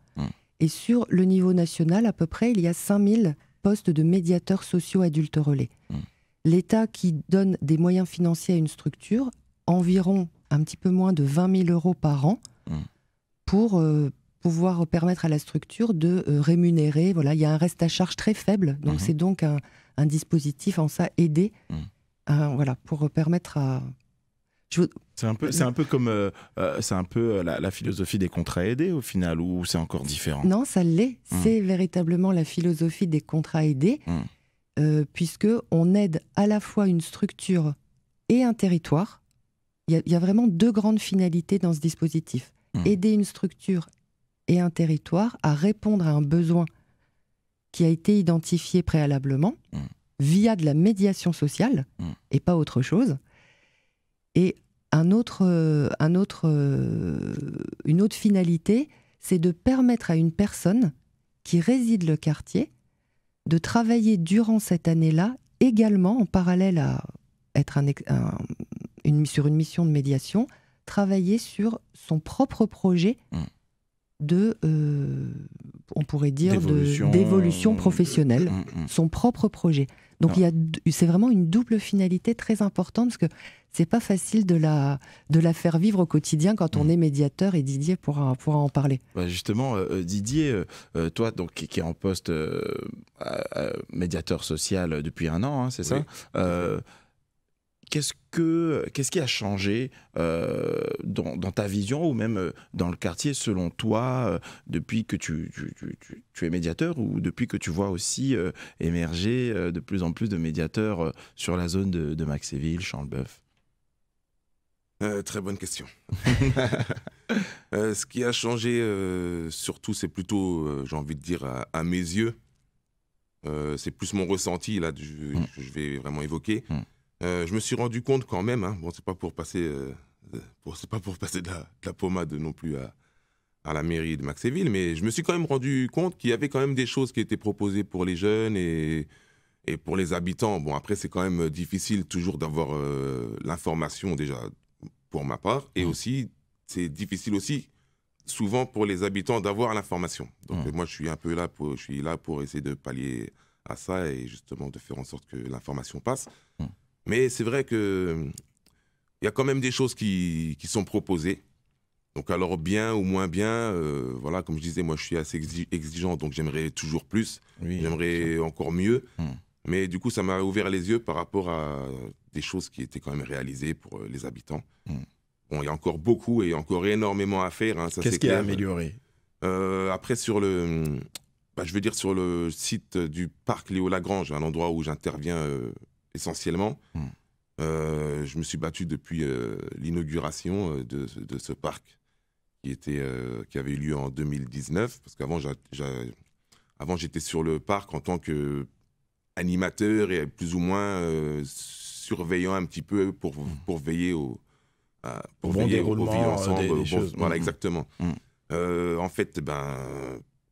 C: Et sur le niveau national, à peu près, il y a 5000 poste de médiateur sociaux adultes relais. Hmm. L'État qui donne des moyens financiers à une structure, environ un petit peu moins de 20 000 euros par an, hmm. pour euh, pouvoir permettre à la structure de euh, rémunérer. Voilà, il y a un reste à charge très faible, donc mhm. c'est donc un, dispositif en ça aidé, hmm. euh, voilà, pour permettre à
B: c'est un peu, c'est un peu comme, euh, euh, c'est un peu euh, la, philosophie des contrats aidés au final, ou
C: c'est encore différent Non, ça l'est. Hum. C'est véritablement la philosophie des contrats aidés, puisqu'on hum. puisque on aide à la fois une structure et un territoire. Il y, a vraiment deux grandes finalités dans ce dispositif hum. aider une structure et un territoire à répondre à un besoin qui a été identifié préalablement via de la médiation sociale et pas autre chose. Et autre, un autre, une autre finalité, c'est de permettre à une personne qui réside le quartier de travailler durant cette année-là également en parallèle à être sur une mission de médiation, travailler sur son propre projet mmh de, euh, on pourrait dire, d'évolution professionnelle, euh, mm, mm. son propre projet. Donc c'est vraiment une double finalité très importante parce que c'est pas facile de la, de la faire vivre au quotidien quand on mm. est médiateur et Didier pourra, pourra en parler.
B: Bah, justement, euh, Didier, toi donc qui, es en poste médiateur social depuis un an, hein, c'est ça qu'est-ce que qu'est-ce qui a changé euh, dans, ta vision ou même euh, dans le quartier selon toi euh, depuis que tu, es médiateur ou depuis que tu vois aussi émerger de plus en plus de médiateurs sur la zone de, de Maxéville,
D: euh, Très bonne question. ce qui a changé surtout, c'est plutôt, j'ai envie de dire, à, mes yeux, c'est plus mon ressenti là, mmh. je vais vraiment évoquer. Mmh. Euh, je me suis rendu compte quand même, hein, bon, c'est pas pour passer, euh, euh, c'est pas pour passer de la, pommade non plus à, la mairie de Maxéville, mais je me suis quand même rendu compte qu'il y avait quand même des choses qui étaient proposées pour les jeunes et, pour les habitants. Bon, après, c'est quand même difficile toujours d'avoir l'information déjà pour ma part, et mmh. aussi, c'est difficile aussi souvent pour les habitants d'avoir l'information. Donc mmh. moi, je suis un peu là pour, je suis là pour essayer de pallier à ça et justement de faire en sorte que l'information passe. Mais c'est vrai que il y a quand même des choses qui, sont proposées. Donc alors bien ou moins bien, euh, voilà, comme je disais, moi je suis assez exigeant, donc j'aimerais toujours plus, j'aimerais encore mieux. Hmm. Mais du coup, ça m'a ouvert les yeux par rapport à des choses qui étaient quand même réalisées pour euh, les habitants. Hmm. Bon, il y a encore beaucoup et encore énormément à faire. Hein, Qu'est-ce qui a amélioré euh, Après, sur le, bah, je veux dire sur le site du parc Léo Lagrange, un endroit où j'interviens essentiellement. Hmm. Euh, je me suis battu depuis euh, l'inauguration euh, de, ce parc qui, était, qui avait eu lieu en 2019, parce qu'avant avant j'étais sur le parc en tant que animateur et plus ou moins surveillant un petit peu pour, hmm. veiller au, bon déroulement, Des, choses. Voilà, hmm, exactement. en fait, ben,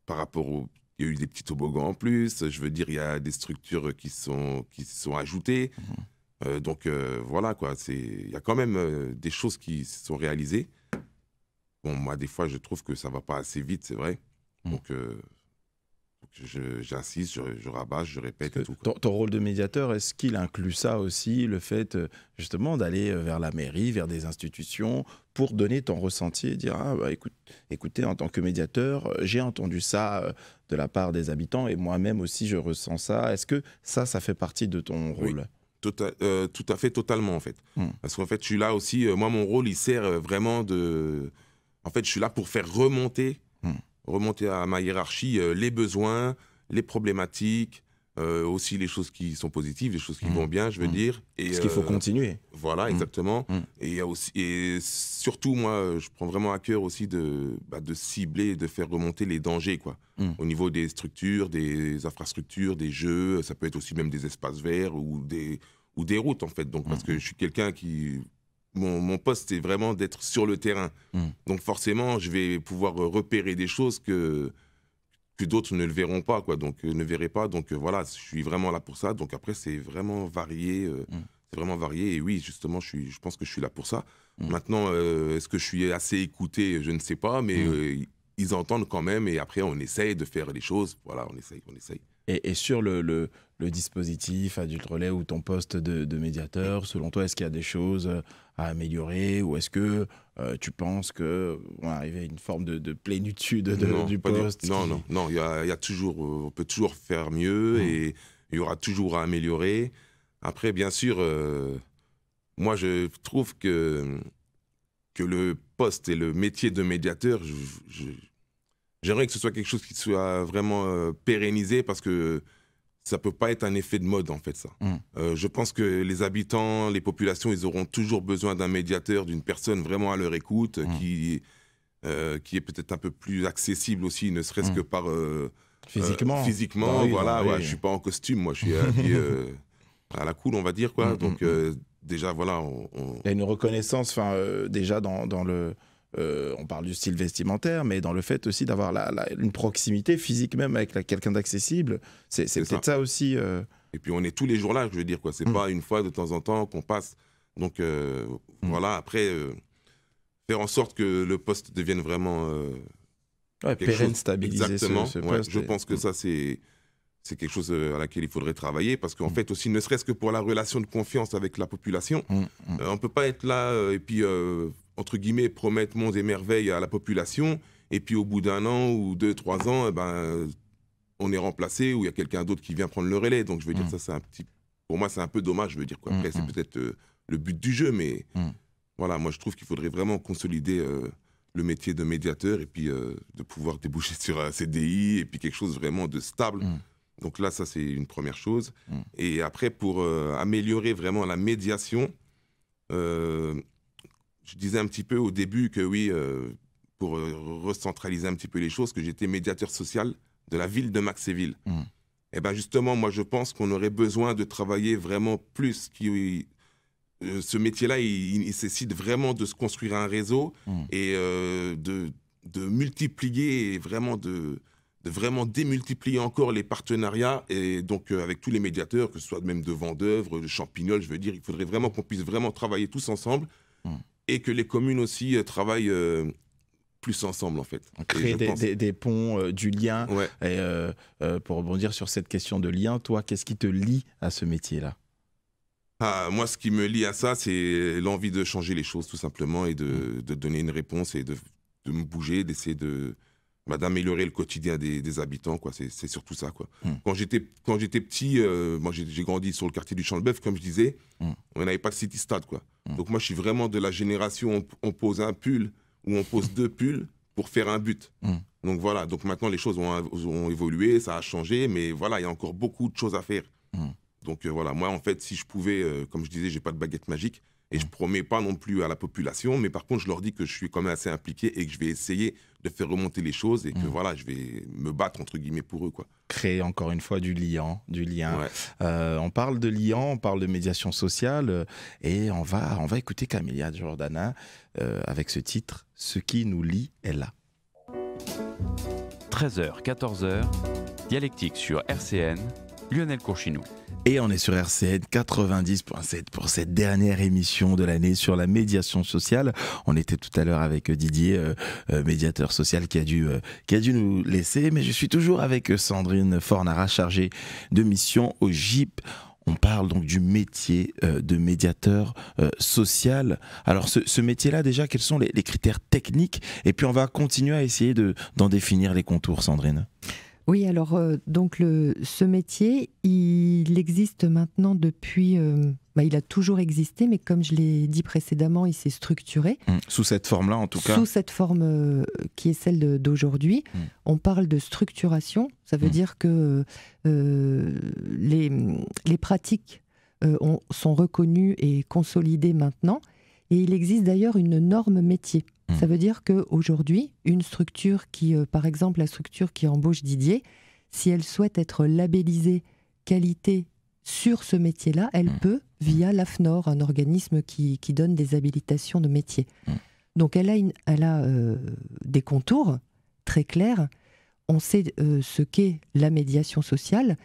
D: par rapport au il y a eu des petits toboggans en plus. Je veux dire, il y a des structures qui sont qui sont ajoutées. Mhm. Euh, donc euh, voilà quoi. C'est il y a quand même euh, des choses qui se sont réalisées. Bon moi des fois je trouve que ça va pas assez vite c'est vrai. Mhm. Donc j'insiste, je, je, je, répète.
B: ton, rôle de médiateur, est-ce qu'il inclut ça aussi, le fait euh, justement d'aller euh, vers la mairie, vers des institutions, pour donner ton ressenti et dire ah, bah, écoute, écoutez, en tant que médiateur, euh, j'ai entendu ça de la part des habitants et moi-même aussi je ressens ça. Est-ce que ça, ça fait partie de ton rôle
D: tota, Tout à, fait, totalement en fait. Hmm. Parce qu'en fait, je suis là aussi, moi mon rôle, il sert vraiment de... En fait, je suis là pour faire remonter remonter à ma hiérarchie euh, les besoins, les problématiques, euh, aussi les choses qui sont positives, les choses qui mmh. vont bien, je veux mmh. dire. Et, ce qu'il faut euh, continuer. Voilà, mmh. exactement. Et, aussi, et surtout, moi, je prends vraiment à cœur aussi de, bah, de cibler de faire remonter les dangers, quoi. Au niveau des structures, des infrastructures, des jeux, ça peut être aussi même des espaces verts ou des, ou des routes en fait. Donc, parce que je suis quelqu'un qui mon, poste, est vraiment d'être sur le terrain. Mm. Donc forcément, je vais pouvoir euh, repérer des choses que, que d'autres ne le verront pas, quoi. Donc euh, ne verraient pas. Donc euh, voilà, je suis vraiment là pour ça. Donc après, c'est vraiment varié. Mm. C'est vraiment varié. Et oui, justement, je, suis, je pense que je suis là pour ça. Mm. Maintenant, est-ce que je suis assez écouté Je ne sais pas, mais ils entendent quand même. Et après, on essaye de faire les choses. Voilà, on essaye, on essaye et, sur le,
B: dispositif adulte relais ou ton poste de, médiateur, selon toi, est-ce qu'il y a des choses euh, à améliorer ou est-ce que euh, tu penses qu'on arriver à une forme de, plénitude du poste Non, non,
D: non, il y, a, toujours, euh, on peut toujours faire mieux mmh. et il y aura toujours à améliorer. Après, bien sûr, moi je trouve que, que le poste et le métier de médiateur, je, J'aimerais que ce soit quelque chose qui soit vraiment euh, pérennisé parce que ça peut pas être un effet de mode en fait ça. Mm. Euh, je pense que les habitants, les populations, ils auront toujours besoin d'un médiateur, d'une personne vraiment à leur écoute, mm. qui, euh, qui est peut-être un peu plus accessible aussi, ne serait-ce mm. que par... physiquement Physiquement, bah voilà, Je bah ne je suis pas en costume, moi je suis à la cool on va dire quoi. Donc déjà voilà... On, Il y a une reconnaissance
B: enfin déjà dans, dans le euh, on parle du style vestimentaire, mais dans le fait aussi d'avoir la, une proximité physique même avec quelqu'un d'accessible. C'est
D: peut-être ça. aussi. Euh. Et puis on est tous les jours là, je veux dire. quoi. C'est mm. pas une fois de temps en temps qu'on passe. Donc euh, mm. voilà, après, faire en sorte que le poste devienne vraiment. Ouais, pérenne, stabilisé. Exactement. Ce, je pense que mm. ça, c'est. C'est quelque chose à laquelle il faudrait travailler parce qu'en fait aussi, ne serait-ce que pour la relation de confiance avec la population, on ne peut pas être là et puis entre guillemets, promettre monts et merveilles à la population, et puis au bout d'un an ou deux, trois ans, eh ben, on est remplacé ou il y a quelqu'un d'autre qui vient prendre le relais. Donc je veux dire, mm. ça, c'est un petit. Pour moi, c'est un peu dommage, je veux dire. Quoi. Mm, après, c'est mm. peut-être euh, le but du jeu, mais voilà, moi, je trouve qu'il faudrait vraiment consolider. Euh, le métier de médiateur et puis euh, de pouvoir déboucher sur un CDI et puis quelque chose vraiment de stable donc là, ça, c'est une première chose. Et après, pour améliorer vraiment la médiation, je disais un petit peu au début que oui, euh, pour euh, recentraliser un petit peu les choses, que j'étais médiateur social de la ville de Maxéville. Hmm. Et eh bien justement, moi je pense qu'on aurait besoin de travailler vraiment plus. Euh, ce métier-là, il, nécessite vraiment de se construire un réseau hmm. et de, multiplier et vraiment de, vraiment démultiplier encore les partenariats et donc avec tous les médiateurs, que ce soit même de vendeurs, de champignol, je veux dire, il faudrait vraiment qu'on puisse vraiment travailler tous ensemble hmm et que les communes aussi euh, travaillent euh, plus ensemble en fait. Créer des, des,
B: ponts, euh, du lien. pour rebondir sur cette question de lien, toi, qu'est-ce qui te lie à ce métier-là
D: ah, Moi, ce qui me lie à ça, c'est l'envie de changer les choses tout simplement et de, mm. donner une réponse et de, me bouger, d'essayer de bah, d'améliorer le quotidien des, habitants. quoi. C'est surtout ça. Mm. Quand j'étais petit, moi j'ai grandi sur le quartier du Champ-le-Bœuf, comme je disais. Mm on n'avait pas de City Stade. Quoi. Hmm. Donc moi, je suis vraiment de la génération, on, on pose un pull ou on pose deux pulls pour faire un but. Hmm. Donc voilà, donc maintenant les choses ont, évolué, ça a changé, mais voilà, il y a encore beaucoup de choses à faire. Hmm. Donc euh, voilà, moi en fait, si je pouvais, euh, comme je disais, j'ai pas de baguette magique, et je ne mm. promets pas non plus à la population, mais par contre, je leur dis que je suis quand même assez impliqué et que je vais essayer de faire remonter les choses et que mm. voilà, je vais me battre entre guillemets pour eux. Quoi.
B: Créer encore une fois du lien. Du lien. Euh, on parle de lien, on parle de médiation sociale euh, et on va, on va écouter Camélia Jordana euh, avec ce titre Ce qui nous lie est là. 13h, 14h, dialectique sur RCN Lionel Courchinou. Et on est sur RCN 90.7 pour cette dernière émission de l'année sur la médiation sociale. On était tout à l'heure avec Didier, euh, euh, médiateur social, qui a, dû, euh, qui a dû nous laisser. Mais je suis toujours avec Sandrine Fornara, chargée de mission au JIP. On parle donc du métier de médiateur social. Alors ce, métier-là, déjà, quels sont les, critères techniques Et puis on va continuer à essayer d'en définir les contours, Sandrine.
C: Oui, alors euh, donc ce métier, il existe maintenant depuis. Euh, bah, il a toujours existé, mais comme je l'ai dit précédemment, il s'est structuré.
B: Mmh. Sous cette forme-là, en tout cas. Sous cette
C: forme euh, qui est celle d'aujourd'hui, mmh. on parle de structuration. Ça veut mmh. dire que les, pratiques sont reconnues et consolidées maintenant. Et il existe d'ailleurs une norme métier. Mm. Ça veut dire qu'aujourd'hui, une structure qui, euh, par exemple, la structure qui embauche Didier, si elle souhaite être labellisée qualité sur ce métier-là, elle mm. peut via l'AFNOR, un organisme qui, qui, donne des habilitations de métier. Mm. Donc elle a, une, elle a euh, des contours très clairs. On sait euh, ce qu'est la médiation sociale.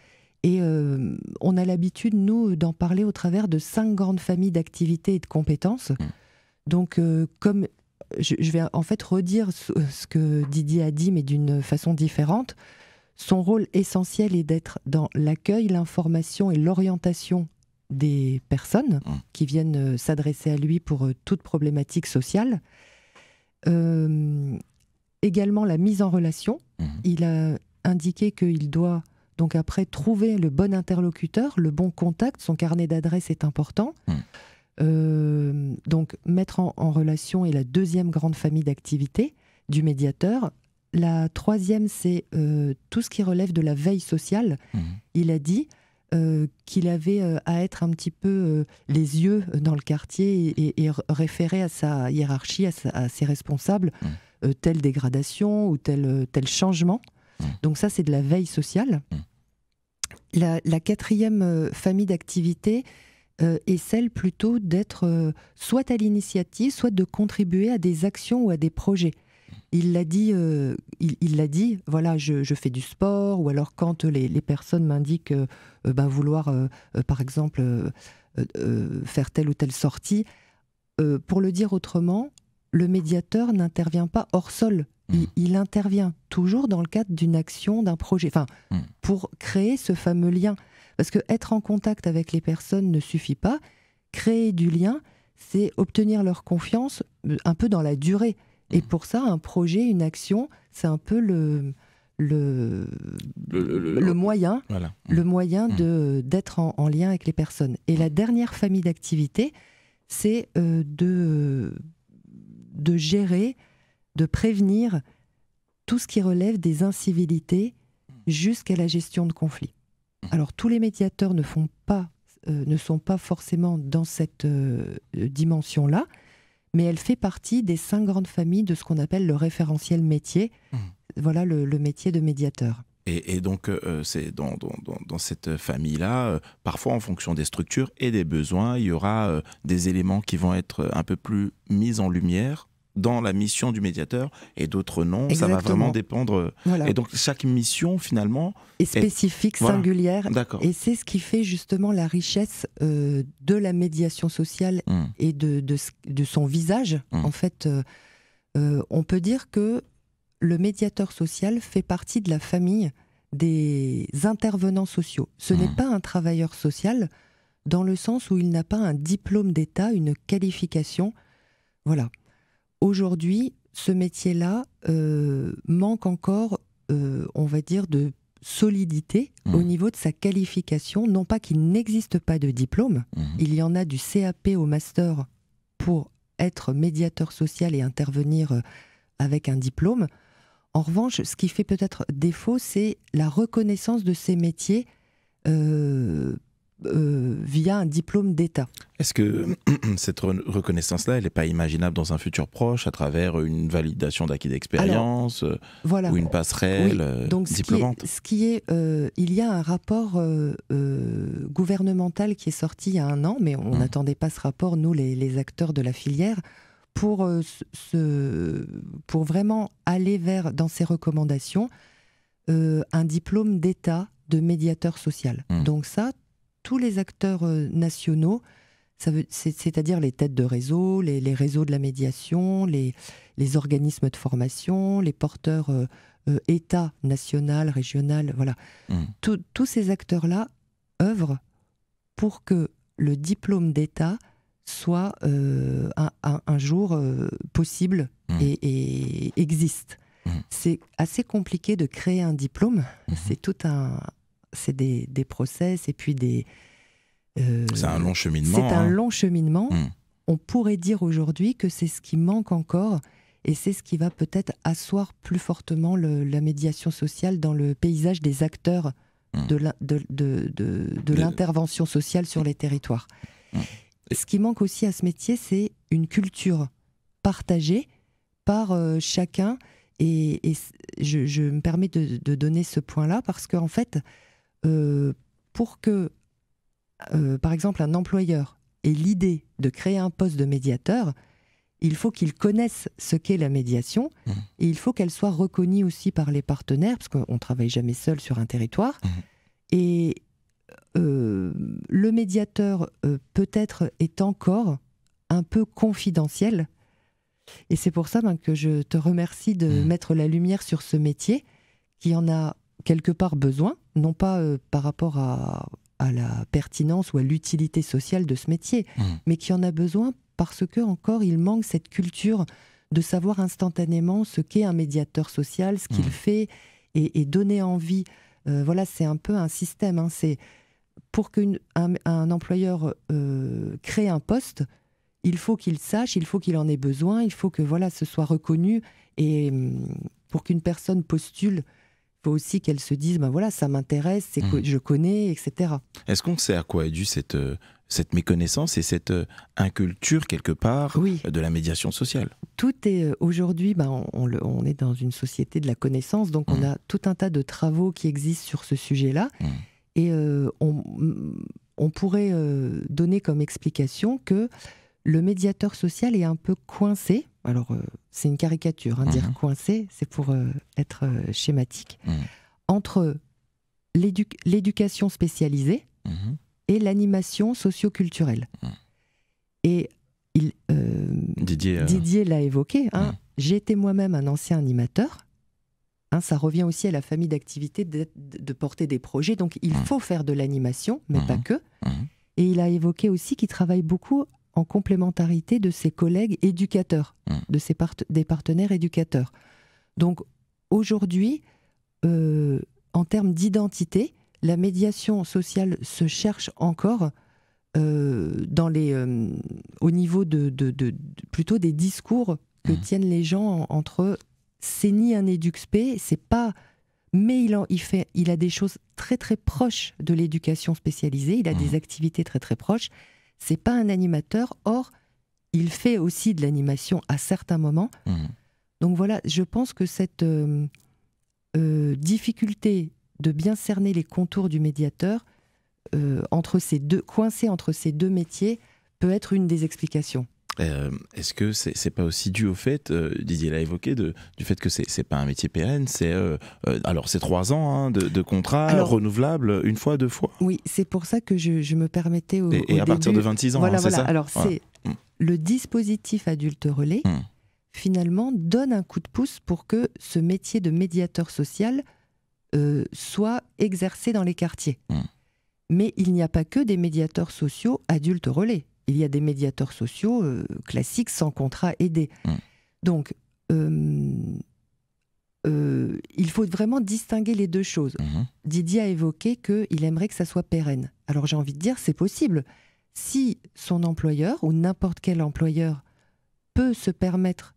C: Et on a l'habitude, nous, d'en parler au travers de cinq grandes familles d'activités et de compétences. Donc, comme je, vais en fait redire ce, que Didier a dit, mais d'une façon différente. Son rôle essentiel est d'être dans l'accueil, l'information et l'orientation des personnes mmh. qui viennent euh, s'adresser à lui pour euh, toute problématique sociale. Euh, également la mise en relation. Mmh. Il a indiqué qu'il doit donc après trouver le bon interlocuteur, le bon contact. Son carnet d'adresse est important. Mmh. Euh, donc mettre en, relation est la deuxième grande famille d'activités du médiateur. La troisième, c'est euh, tout ce qui relève de la veille sociale. Mmh. Il a dit euh, qu'il avait à être un petit peu les yeux dans le quartier et, référer à sa hiérarchie, à, ses responsables, mmh. telle dégradation ou tel, tel changement. Mmh. Donc ça, c'est de la veille sociale. La, la, quatrième famille d'activités, euh, et celle plutôt d'être euh, soit à l'initiative, soit de contribuer à des actions ou à des projets. Il l'a dit, euh, il, dit. Voilà, je, fais du sport, ou alors quand les, les personnes m'indiquent ben, vouloir, par exemple, faire telle ou telle sortie. pour le dire autrement, le médiateur n'intervient pas hors sol. Il, mmh. intervient toujours dans le cadre d'une action, d'un projet, enfin, mmh. pour créer ce fameux lien. Parce que être en contact avec les personnes ne suffit pas. Créer du lien, c'est obtenir leur confiance euh, un peu dans la durée. Et mmh. pour ça, un projet, une action, c'est un peu le, le, le, moyen, le moyen mmh. de d'être en, lien avec les personnes. Et la dernière famille d'activités, c'est euh, de, de gérer, de prévenir tout ce qui relève des incivilités mmh. jusqu'à la gestion de conflits. Mmh. Alors tous les médiateurs ne font pas, euh, ne sont pas forcément dans cette euh, dimension-là, mais elle fait partie des cinq grandes familles de ce qu'on appelle le référentiel métier. Mmh. Voilà le, métier de médiateur.
B: Et, donc, euh, c'est dans, cette famille-là, parfois en fonction des structures et des besoins, il y aura des éléments qui vont être un peu plus mis en lumière dans la mission du médiateur et d'autres non. Ça va vraiment dépendre.
C: Euh, et donc chaque mission finalement est spécifique, singulière. d'accord. Et c'est ce qui fait justement la richesse euh, de la médiation sociale mmh. et de, de, son visage. Mmh. En fait, euh, on peut dire que le médiateur social fait partie de la famille des intervenants sociaux. Ce mmh. n'est pas un travailleur social dans le sens où il n'a pas un diplôme d'État, une qualification. Voilà aujourd'hui, ce métier-là euh, manque encore, euh, on va dire, de solidité au mmh. niveau de sa qualification. Non pas qu'il n'existe pas de diplôme, mmh. il y en a du CAP au master pour être médiateur social et intervenir euh, avec un diplôme. En revanche, ce qui fait peut-être défaut, c'est la reconnaissance de ces métiers euh, via un diplôme d'État.
B: Est-ce que cette reconnaissance-là, elle n'est pas imaginable dans un futur proche à travers une validation d'acquis d'expérience euh, ou une passerelle euh, Donc, Ce
C: qui est, il y a un rapport gouvernemental qui est sorti il y a un an, mais on mmh. n'attendait pas ce rapport, nous les, acteurs de la filière, pour, ce, pour vraiment aller vers, dans ces recommandations, un diplôme d'État de médiateur social. Mmh. Donc ça, tous les acteurs euh, nationaux, c'est-à-dire les têtes de réseau, les, réseaux de la médiation, les, organismes de formation, les porteurs euh, euh, État, national, régional, voilà. Mmh. tous ces acteurs-là œuvrent pour que le diplôme d'État soit un, jour possible mmh. et, existe. Mmh. C'est assez compliqué de créer un diplôme, c'est tout un, c'est des, des, process et puis des. Euh, c'est un long cheminement. C'est un hein. long cheminement. Hmm. On pourrait dire aujourd'hui que c'est ce qui manque encore et c'est ce qui va peut-être asseoir plus fortement la médiation sociale dans le paysage des acteurs hmm. de l'intervention de, de, sociale sur les territoires. Hmm. Ce qui manque aussi à ce métier, c'est une culture partagée par euh, chacun. Et, je, me permets de, donner ce point-là parce qu'en en fait, euh, pour que, euh, par exemple, un employeur ait l'idée de créer un poste de médiateur, il faut qu'il connaisse ce qu'est la médiation mmh. et il faut qu'elle soit reconnue aussi par les partenaires, parce qu'on ne travaille jamais seul sur un territoire. Mmh. Et euh, le médiateur peut-être est encore un peu confidentiel. Et c'est pour ça ben, que je te remercie de mmh. mettre la lumière sur ce métier qui en a quelque part besoin, non pas euh, par rapport à, à, la pertinence ou à l'utilité sociale de ce métier, mmh. mais qui en a besoin parce que encore il manque cette culture de savoir instantanément ce qu'est un médiateur social, ce qu'il mmh. fait, et, donner envie. Euh, voilà, c'est un peu un système. Hein. c'est pour qu'un un employeur euh, crée un poste, il faut qu'il sache, il faut qu'il en ait besoin, il faut que voilà, ce soit reconnu, et hum, pour qu'une personne postule faut aussi qu'elles se disent, ben bah voilà, ça m'intéresse, mm. je connais, etc.
B: Est-ce qu'on sait à quoi est due cette, euh, cette méconnaissance et cette euh, inculture quelque part de la médiation
C: sociale Tout est euh, aujourd'hui, bah, on, est dans une société de la connaissance, donc on mm. a tout un tas de travaux qui existent sur ce sujet-là, mm. et on, pourrait donner comme explication que le médiateur social est un peu coincé alors euh, c'est une caricature, hein, dire mhm. coincé, c'est pour euh, être euh, schématique, mhm. entre l'éducation spécialisée mhm. et l'animation socioculturelle. Et
E: Didier,
C: l'a évoqué, hein. j'étais moi-même un ancien animateur. Hein, ça revient aussi à la famille d'activités de, porter des projets. Donc il faut faire de l'animation, mais pas que. Et il a évoqué aussi qu'il travaille beaucoup en complémentarité de ses collègues éducateurs, hmm. de ses des partenaires éducateurs. Donc aujourd'hui, euh, en termes d'identité, la médiation sociale se cherche encore euh, dans les, euh, au niveau de, plutôt des discours que hmm. tiennent les gens entre c'est ni un éduxpé, c'est pas mais il, en, il, fait, il a des choses très très proches de l'éducation spécialisée, il a des hmm. activités très très proches, c'est pas un animateur. Or, il fait aussi de l'animation à certains moments. Mhm. Donc voilà, je pense que cette euh, euh, difficulté de bien cerner les contours du médiateur, euh, entre ces deux, coincé entre ces deux métiers, peut être une des explications.
B: Euh, est-ce que c'est n'est pas aussi dû au fait, euh, Didier l'a évoqué, de, du fait que c'est n'est pas un métier pérenne, c'est euh, alors c'est trois ans hein, de, contrat renouvelable une fois, deux fois. Oui, c'est pour ça que
C: je, me permettais au, et, à partir de 26 ans, voilà, hein, voilà. Ça alors c'est mm. le dispositif adulte relais mm. finalement donne un coup de pouce pour que ce métier de médiateur social soit exercé dans les quartiers. Mm. Mais il n'y a pas que des médiateurs sociaux adultes relais il y a des médiateurs sociaux euh, classiques sans contrat aidé. Mm. Donc, euh, euh, il faut vraiment distinguer les deux choses. Mm-hmm. Didier a évoqué qu'il aimerait que ça soit pérenne. Alors j'ai envie de dire, c'est possible. Si son employeur ou n'importe quel employeur peut se permettre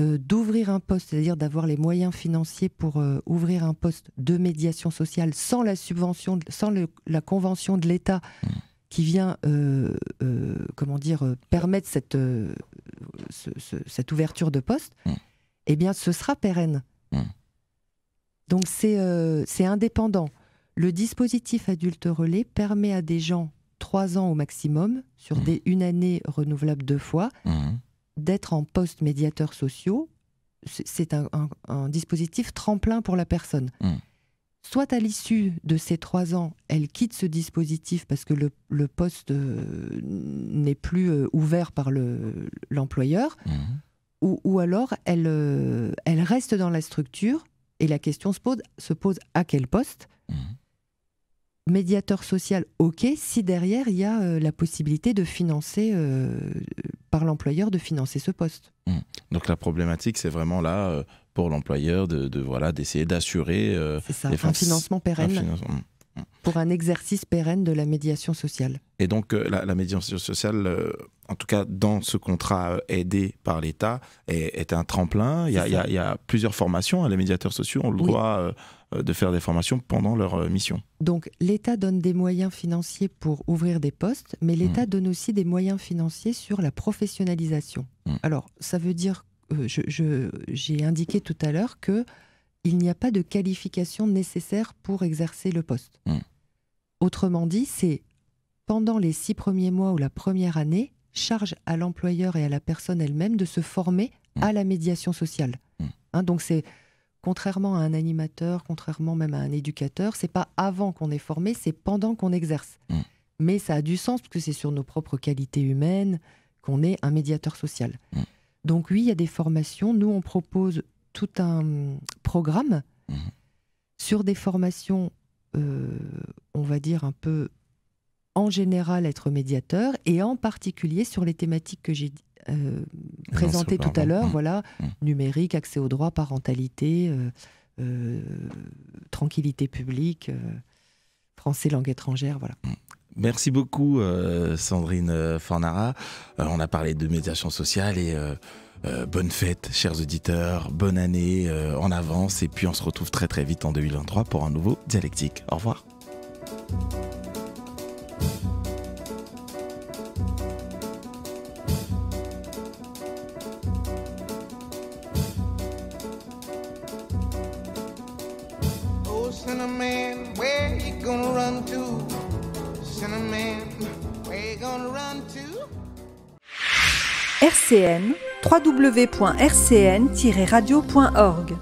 C: d'ouvrir un poste, c'est-à-dire d'avoir les moyens financiers pour ouvrir un poste de médiation sociale sans la subvention, sans la convention de l'État, mm qui vient, euh, euh, comment dire, euh, permettre cette, ouverture de poste, mm. eh bien, ce sera pérenne. Mm. Donc, c'est indépendant. Le dispositif adulte relais permet à des gens, trois ans au maximum, sur mm. des, une année renouvelable deux fois, d'être en poste médiateur sociaux. C'est un, dispositif tremplin pour la personne soit à l'issue de ces trois ans, elle quitte ce dispositif parce que le, poste euh, n'est plus euh, ouvert par l'employeur, le, mmh. ou, alors elle, euh, elle reste dans la structure et la question se pose, se pose à quel poste mmh. Médiateur social, ok, si derrière il y a la possibilité de financer par l'employeur de financer ce poste. Mmh.
B: Donc la problématique, c'est vraiment là pour l'employeur de, voilà d'essayer d'assurer euh, un financement pérenne. Mm,
C: mm. Pour un exercice pérenne de la médiation sociale.
B: Et donc euh, la, médiation sociale, euh, en tout cas dans ce contrat aidé par l'État, est, est, un tremplin. Il y, a, plusieurs formations. Hein, les médiateurs sociaux ont le droit de faire des formations pendant leur mission.
C: Donc l'État donne des moyens financiers pour ouvrir des postes, mais mm. l'État donne aussi des moyens financiers sur la professionnalisation. Alors ça veut dire euh, j'ai indiqué tout à l'heure que il n'y a pas de qualification nécessaire pour exercer le poste. Hmm. Autrement dit, c'est pendant les six premiers mois ou la première année, charge à l'employeur et à la personne elle-même de se former hmm. à la médiation sociale. Hmm. Hein, donc c'est contrairement à un animateur, contrairement même à un éducateur, c'est pas avant qu'on est formé, c'est pendant qu'on exerce. Mais ça a du sens parce que c'est sur nos propres qualités humaines qu'on est un médiateur social. Donc oui, il y a des formations. Nous, on propose tout un programme mhm. sur des formations, euh, on va dire un peu en général être médiateur et en particulier sur les thématiques que j'ai euh, présentées tout à l'heure, mhm. voilà, mhm. numérique, accès aux droits, parentalité, euh, tranquillité publique, français, langue étrangère, voilà.
B: Merci beaucoup euh, Sandrine euh, Fornara. Euh, on a parlé de médiation sociale et bonne fête chers auditeurs, bonne année en avance et puis on se retrouve très très vite en 2023 pour un nouveau dialectique. Au revoir.
A: RCN www.rcn-radio.org